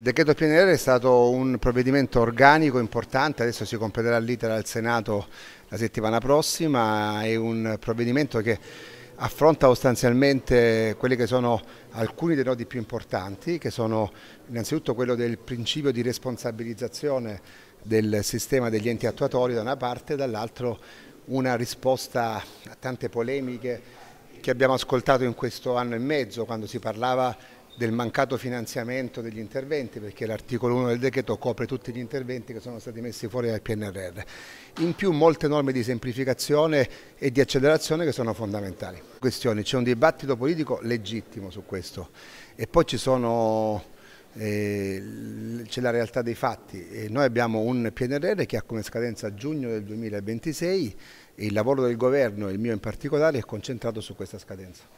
Il decreto PNR è stato un provvedimento organico importante, adesso si completerà l'iter al Senato la settimana prossima, è un provvedimento che affronta sostanzialmente quelli che sono alcuni dei nodi più importanti, che sono innanzitutto quello del principio di responsabilizzazione del sistema degli enti attuatori da una parte e dall'altro una risposta a tante polemiche che abbiamo ascoltato in questo anno e mezzo quando si parlava di del mancato finanziamento degli interventi perché l'articolo 1 del decreto copre tutti gli interventi che sono stati messi fuori dal PNRR. In più molte norme di semplificazione e di accelerazione che sono fondamentali. C'è un dibattito politico legittimo su questo e poi ci sono eh, c'è la realtà dei fatti. noi abbiamo un PNRR che ha come scadenza giugno del 2026 e il lavoro del governo, il mio in particolare, è concentrato su questa scadenza.